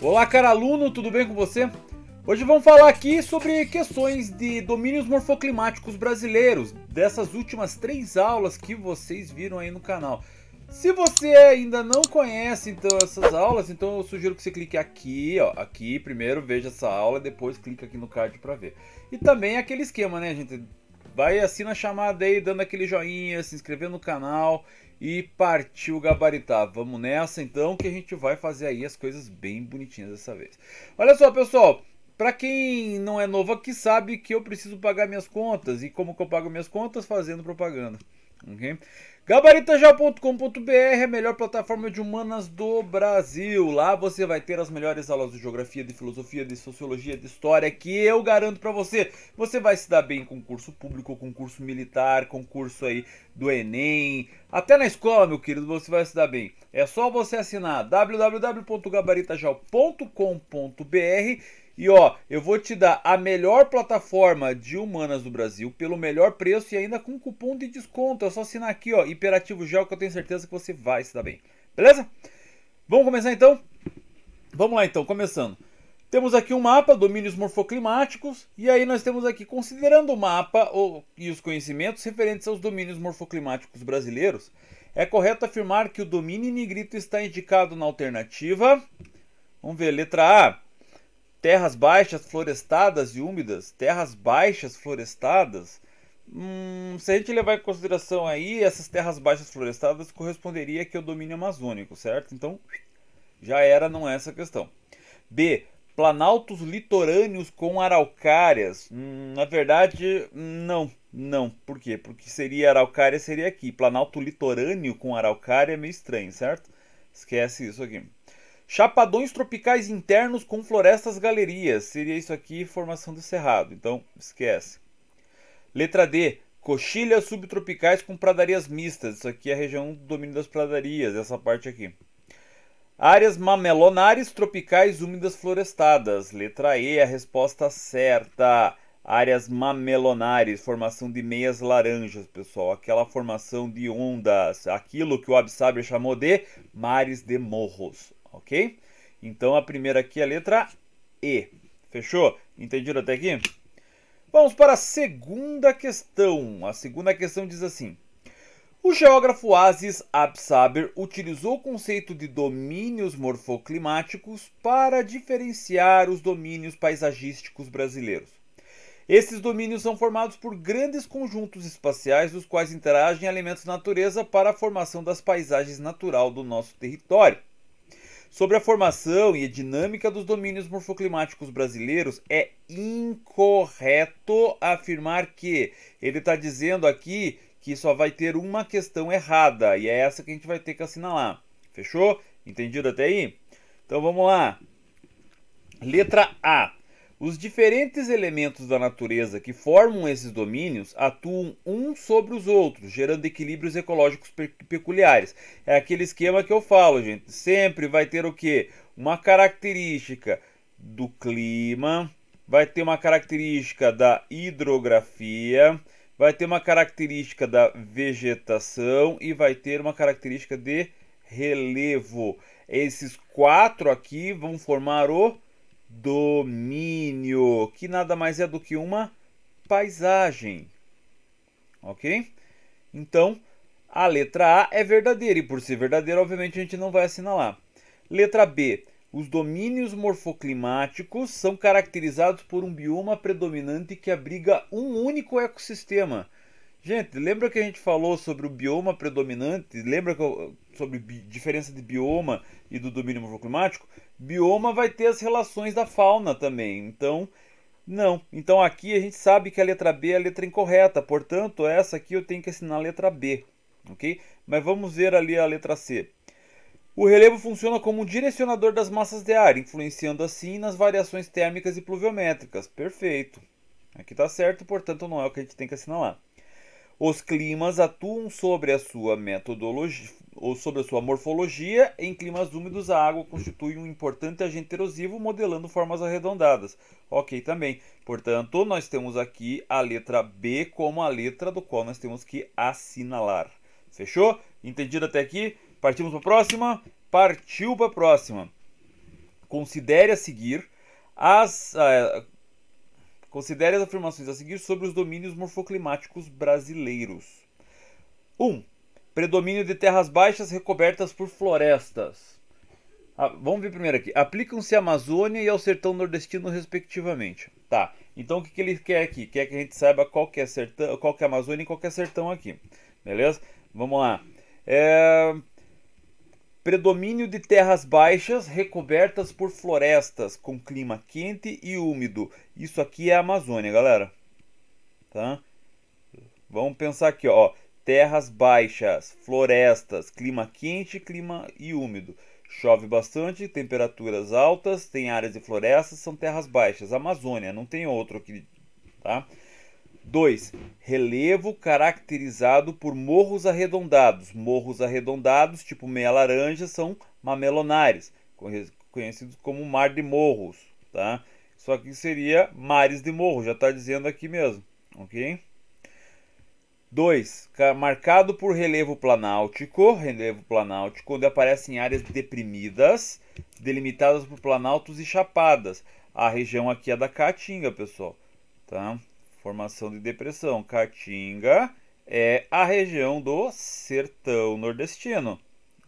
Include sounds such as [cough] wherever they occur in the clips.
Olá, cara aluno, tudo bem com você? Hoje vamos falar aqui sobre questões de domínios morfoclimáticos brasileiros, dessas últimas três aulas que vocês viram aí no canal. Se você ainda não conhece então essas aulas, então eu sugiro que você clique aqui, ó, aqui primeiro veja essa aula, depois clica aqui no card para ver. E também aquele esquema, né, gente? vai assina a chamada aí, dando aquele joinha, se inscrevendo no canal e partiu gabaritar. Vamos nessa então que a gente vai fazer aí as coisas bem bonitinhas dessa vez. Olha só, pessoal, para quem não é novo aqui sabe que eu preciso pagar minhas contas e como que eu pago minhas contas fazendo propaganda. Gabaritajal.com.br é a melhor plataforma de humanas do Brasil. Lá você vai ter as melhores aulas de geografia, de filosofia, de sociologia, de história que eu garanto para você. Você vai se dar bem em concurso público, concurso militar, concurso aí do Enem, até na escola, meu querido, você vai se dar bem. É só você assinar www.gabaritajal.com.br e ó, eu vou te dar a melhor plataforma de humanas do Brasil pelo melhor preço e ainda com cupom de desconto. É só assinar aqui, ó, Imperativo Gel, que eu tenho certeza que você vai se dar bem. Beleza? Vamos começar então? Vamos lá então, começando. Temos aqui um mapa, domínios morfoclimáticos, e aí nós temos aqui, considerando o mapa ou, e os conhecimentos referentes aos domínios morfoclimáticos brasileiros, é correto afirmar que o domínio negrito está indicado na alternativa. Vamos ver, letra A terras baixas florestadas e úmidas, terras baixas florestadas. Hum, se a gente levar em consideração aí, essas terras baixas florestadas corresponderia aqui ao domínio amazônico, certo? Então, já era, não é essa questão. B. Planaltos litorâneos com araucárias. Hum, na verdade, não. Não. Por quê? Porque seria araucária, seria aqui. Planalto litorâneo com araucária é meio estranho, certo? Esquece isso aqui. Chapadões tropicais internos com florestas galerias. Seria isso aqui, formação do cerrado. Então, esquece. Letra D. Coxilhas subtropicais com pradarias mistas. Isso aqui é a região do domínio das pradarias, essa parte aqui. Áreas mamelonares tropicais úmidas florestadas. Letra E, a resposta certa. Áreas mamelonares, formação de meias laranjas, pessoal. Aquela formação de ondas, aquilo que o Absaber chamou de mares de morros ok? Então a primeira aqui é a letra E. Fechou? Entendido até aqui? Vamos para a segunda questão. A segunda questão diz assim: O geógrafo Aziz Absaber utilizou o conceito de domínios morfoclimáticos para diferenciar os domínios paisagísticos brasileiros. Esses domínios são formados por grandes conjuntos espaciais dos quais interagem elementos da natureza para a formação das paisagens natural do nosso território sobre a formação e a dinâmica dos domínios morfoclimáticos brasileiros, é incorreto afirmar que ele está dizendo aqui que só vai ter uma questão errada e é essa que a gente vai ter que assinalar. Fechou? Entendido até aí? Então vamos lá. Letra A. Os diferentes elementos da natureza que formam esses domínios atuam uns sobre os outros, gerando equilíbrios ecológicos peculiares. É aquele esquema que eu falo, gente. Sempre vai ter o quê? Uma característica do clima, vai ter uma característica da hidrografia, vai ter uma característica da vegetação e vai ter uma característica de relevo. Esses quatro aqui vão formar o domínio, que nada mais é do que uma paisagem. Ok? Então, a letra A é verdadeira, e por ser verdadeira, obviamente, a gente não vai assinalar. Letra B. Os domínios morfoclimáticos são caracterizados por um bioma predominante que abriga um único ecossistema. Gente, lembra que a gente falou sobre o bioma predominante? Lembra eu, sobre diferença de bioma e do domínio morfoclimático? bioma vai ter as relações da fauna também. Então, não. Então aqui a gente sabe que a letra B é a letra incorreta, portanto, essa aqui eu tenho que assinar a letra B, ok? Mas vamos ver ali a letra C. O relevo funciona como um direcionador das massas de ar, influenciando assim nas variações térmicas e pluviométricas. Perfeito. Aqui está certo, portanto não é o que a gente tem que assinar lá. Os climas atuam sobre a sua metodologia ou sobre a sua morfologia. Em climas úmidos, a água constitui um importante agente erosivo, modelando formas arredondadas. Ok, também. Portanto, nós temos aqui a letra B como a letra do qual nós temos que assinalar. Fechou? Entendido até aqui? Partimos para a próxima? Partiu para a próxima. Considere a seguir as. Uh, Considere as afirmações a seguir sobre os domínios morfoclimáticos brasileiros. 1. Um, predomínio de terras baixas recobertas por florestas. Ah, vamos ver primeiro aqui. Aplicam-se à Amazônia e ao sertão nordestino, respectivamente. Tá. Então o que, que ele quer aqui? Quer que a gente saiba qual que é, sertão, qual que é Amazônia e qual que é sertão aqui. Beleza? Vamos lá. É, Predomínio de terras baixas recobertas por florestas com clima quente e úmido. Isso aqui é a Amazônia, galera. Tá? Vamos pensar aqui, ó. Terras baixas, florestas, clima quente, clima e úmido. Chove bastante, temperaturas altas, tem áreas de florestas, são terras baixas. Amazônia, não tem outro aqui, tá? 2. Relevo caracterizado por morros arredondados. Morros arredondados, tipo meia laranja, são mamelonares, conhecidos como mar de morros, tá? Só que seria mares de morro, já está dizendo aqui mesmo, ok? 2. Marcado por relevo planáltico, relevo planáltico, onde aparecem áreas deprimidas, delimitadas por planaltos e chapadas. A região aqui é da Caatinga, pessoal, tá? Formação de depressão. Caatinga é a região do sertão nordestino.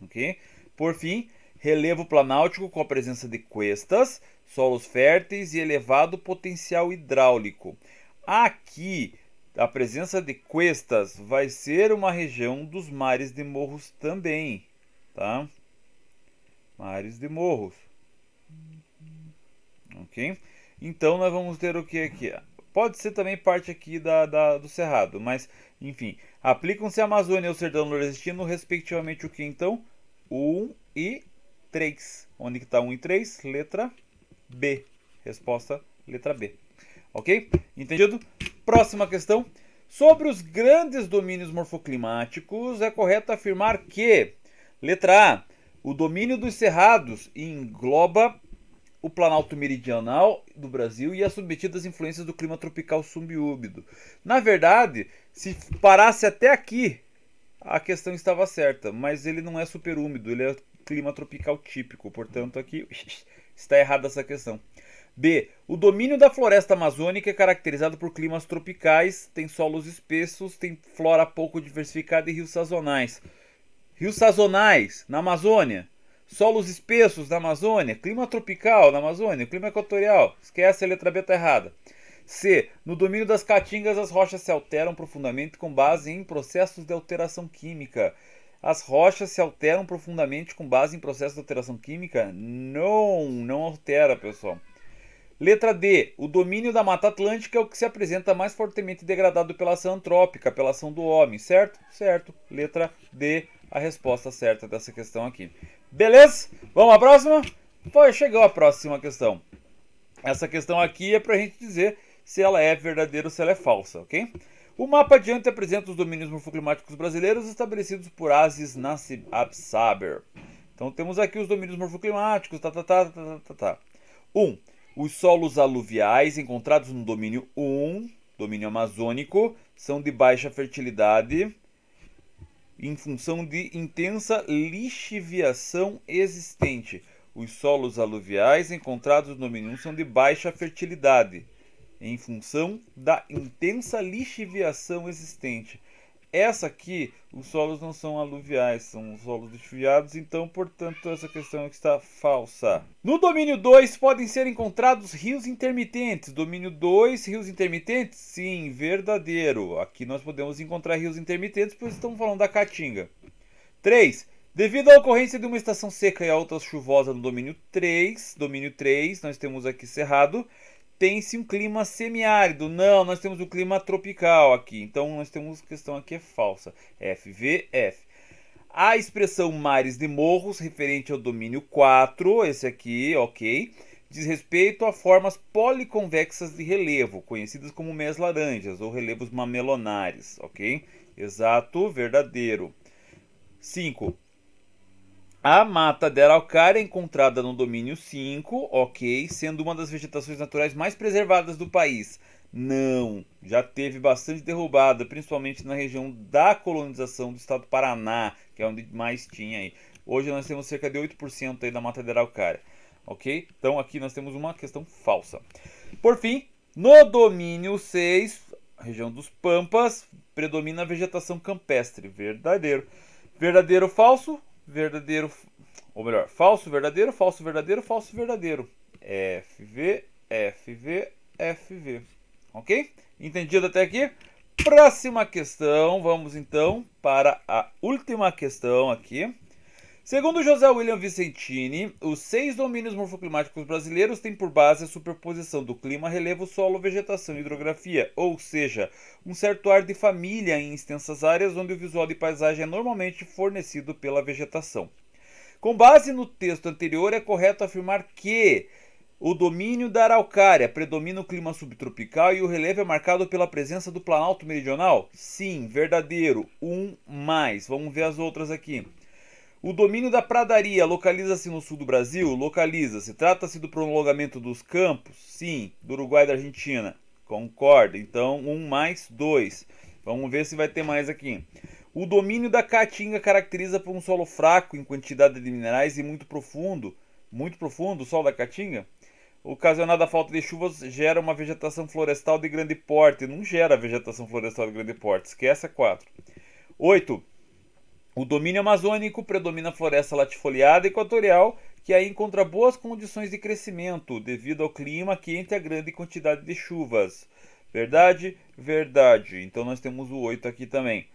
Okay? Por fim, relevo planáutico com a presença de cuestas, solos férteis e elevado potencial hidráulico. Aqui, a presença de cuestas vai ser uma região dos mares de morros também, tá? Mares de morros. Ok? Então, nós vamos ter o que aqui? Pode ser também parte aqui da, da do Cerrado, mas enfim. Aplicam-se a Amazônia e o Sertão Nordestino, respectivamente, o que então? 1 e 3. Onde que está 1 e 3? Letra B. Resposta letra B. Ok? Entendido? Próxima questão. Sobre os grandes domínios morfoclimáticos, é correto afirmar que, letra A, o domínio dos cerrados engloba o planalto meridional do Brasil e submetido às influências do clima tropical subúmido. Na verdade, se parasse até aqui, a questão estava certa, mas ele não é superúmido, ele é clima tropical típico, portanto aqui [laughs] está errada essa questão. B. O domínio da floresta amazônica é caracterizado por climas tropicais, tem solos espessos, tem flora pouco diversificada e rios sazonais. Rios sazonais na Amazônia? Solos espessos na Amazônia, clima tropical na Amazônia, clima equatorial. Esquece a letra B tá errada. C. No domínio das caatingas, as rochas se alteram profundamente com base em processos de alteração química. As rochas se alteram profundamente com base em processos de alteração química? Não, não altera, pessoal. Letra D. O domínio da Mata Atlântica é o que se apresenta mais fortemente degradado pela ação antrópica, pela ação do homem, certo? Certo. Letra D. A resposta certa dessa questão aqui. Beleza? Vamos à próxima? Foi, chegou a próxima questão. Essa questão aqui é para a gente dizer se ela é verdadeira ou se ela é falsa, ok? O mapa adiante apresenta os domínios morfoclimáticos brasileiros estabelecidos por Asis Nassib Absaber. Então temos aqui os domínios morfoclimáticos, tá, tá, tá, tá, tá, tá. 1. Tá. Um, os solos aluviais encontrados no domínio 1, domínio amazônico, são de baixa fertilidade, em função de intensa lixiviação existente. Os solos aluviais encontrados no menino são de baixa fertilidade, em função da intensa lixiviação existente. Essa aqui, os solos não são aluviais, são solos desfiados, então, portanto, essa questão é está falsa. No domínio 2 podem ser encontrados rios intermitentes. Domínio 2, rios intermitentes? Sim, verdadeiro. Aqui nós podemos encontrar rios intermitentes, pois estamos falando da Caatinga. 3. Devido à ocorrência de uma estação seca e a outra chuvosa no domínio 3, domínio 3, nós temos aqui Cerrado, tem-se um clima semiárido. Não, nós temos um clima tropical aqui. Então nós temos questão aqui é falsa. FVF. A expressão mares de morros, referente ao domínio 4, esse aqui, ok, diz respeito a formas policonvexas de relevo, conhecidas como meias laranjas ou relevos mamelonares, ok? Exato, verdadeiro. 5. A mata de araucária é encontrada no domínio 5, ok, sendo uma das vegetações naturais mais preservadas do país. Não, já teve bastante derrubada, principalmente na região da colonização do estado do Paraná, que é onde mais tinha aí. Hoje nós temos cerca de 8% aí da mata de araucária, ok? Então aqui nós temos uma questão falsa. Por fim, no domínio 6, região dos Pampas, predomina a vegetação campestre. Verdadeiro. Verdadeiro ou falso? verdadeiro, ou melhor, falso, verdadeiro, falso, verdadeiro, falso, verdadeiro. FV, FV, FV. Ok? Entendido até aqui? Próxima questão, vamos então para a última questão aqui. Segundo José William Vicentini, os seis domínios morfoclimáticos brasileiros têm por base a superposição do clima, relevo, solo, vegetação e hidrografia, ou seja, um certo ar de família em extensas áreas onde o visual de paisagem é normalmente fornecido pela vegetação. Com base no texto anterior, é correto afirmar que o domínio da Araucária predomina o clima subtropical e o relevo é marcado pela presença do planalto meridional? Sim, verdadeiro. Um mais. Vamos ver as outras aqui. O domínio da pradaria localiza-se no sul do Brasil? Localiza-se. Trata-se do prolongamento dos campos? Sim. Do Uruguai e da Argentina? Concordo. Então, um mais dois. Vamos ver se vai ter mais aqui. O domínio da caatinga caracteriza por um solo fraco em quantidade de minerais e muito profundo. Muito profundo o solo da caatinga? Ocasionada a falta de chuvas, gera uma vegetação florestal de grande porte. Não gera vegetação florestal de grande porte. Esquece a 4. 8 o domínio amazônico, predomina a floresta latifoliada equatorial, que aí encontra boas condições de crescimento devido ao clima quente e a grande quantidade de chuvas. Verdade? Verdade. Então nós temos o 8 aqui também.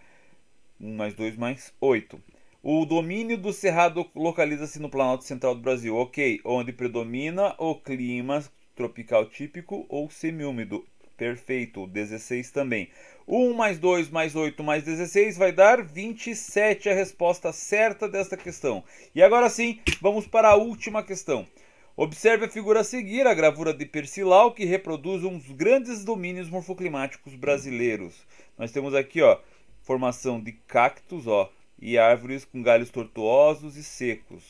1 mais 2 mais 8. O domínio do Cerrado localiza-se no Planalto Central do Brasil, ok, onde predomina o clima tropical típico ou semiúmido, Perfeito, 16 também. 1 mais 2 mais 8 mais 16 vai dar 27 a resposta certa desta questão. E agora sim, vamos para a última questão. Observe a figura a seguir, a gravura de Percilau, que reproduz um dos grandes domínios morfoclimáticos brasileiros. Nós temos aqui, ó, formação de cactos, ó, e árvores com galhos tortuosos e secos.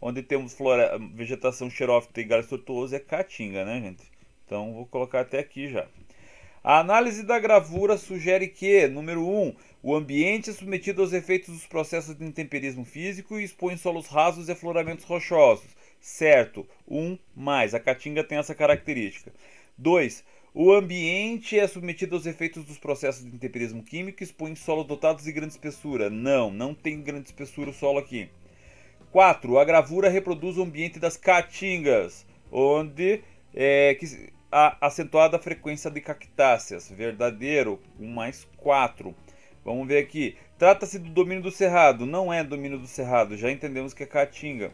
Onde temos flora, vegetação xerófita e galhos tortuosos é caatinga, né, gente? Então vou colocar até aqui já. A análise da gravura sugere que, número 1, um, o ambiente é submetido aos efeitos dos processos de intemperismo físico e expõe solos rasos e afloramentos rochosos. Certo, 1 um, mais, a caatinga tem essa característica. 2. O ambiente é submetido aos efeitos dos processos de intemperismo químico e expõe solos dotados de grande espessura. Não, não tem grande espessura o solo aqui. 4. A gravura reproduz o ambiente das caatingas, onde é, que, a acentuada frequência de cactáceas, verdadeiro, 1 mais 4. Vamos ver aqui. Trata-se do domínio do cerrado, não é domínio do cerrado, já entendemos que é caatinga.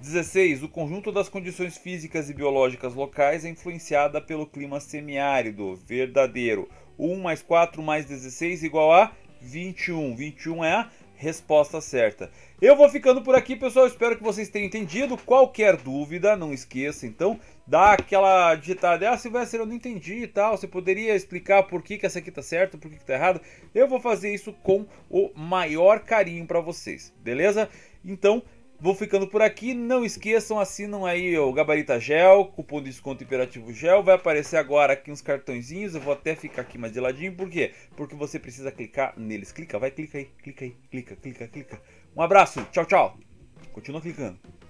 16. O conjunto das condições físicas e biológicas locais é influenciada pelo clima semiárido, verdadeiro. 1 mais 4 mais 16 igual a 21. 21 é a resposta certa. Eu vou ficando por aqui, pessoal. Espero que vocês tenham entendido. Qualquer dúvida, não esqueça, então, dá aquela digitada, ah, Silvestre, eu não entendi e tal, você poderia explicar por que, que essa aqui tá certa, por que, que tá errada? Eu vou fazer isso com o maior carinho para vocês, beleza? Então, Vou ficando por aqui, não esqueçam, assinam aí o Gabarita Gel, cupom de desconto Imperativo Gel, vai aparecer agora aqui uns cartõezinhos, eu vou até ficar aqui mais de ladinho, por quê? Porque você precisa clicar neles, clica, vai, clica aí, clica aí, clica, clica, clica. Um abraço, tchau, tchau, continua clicando.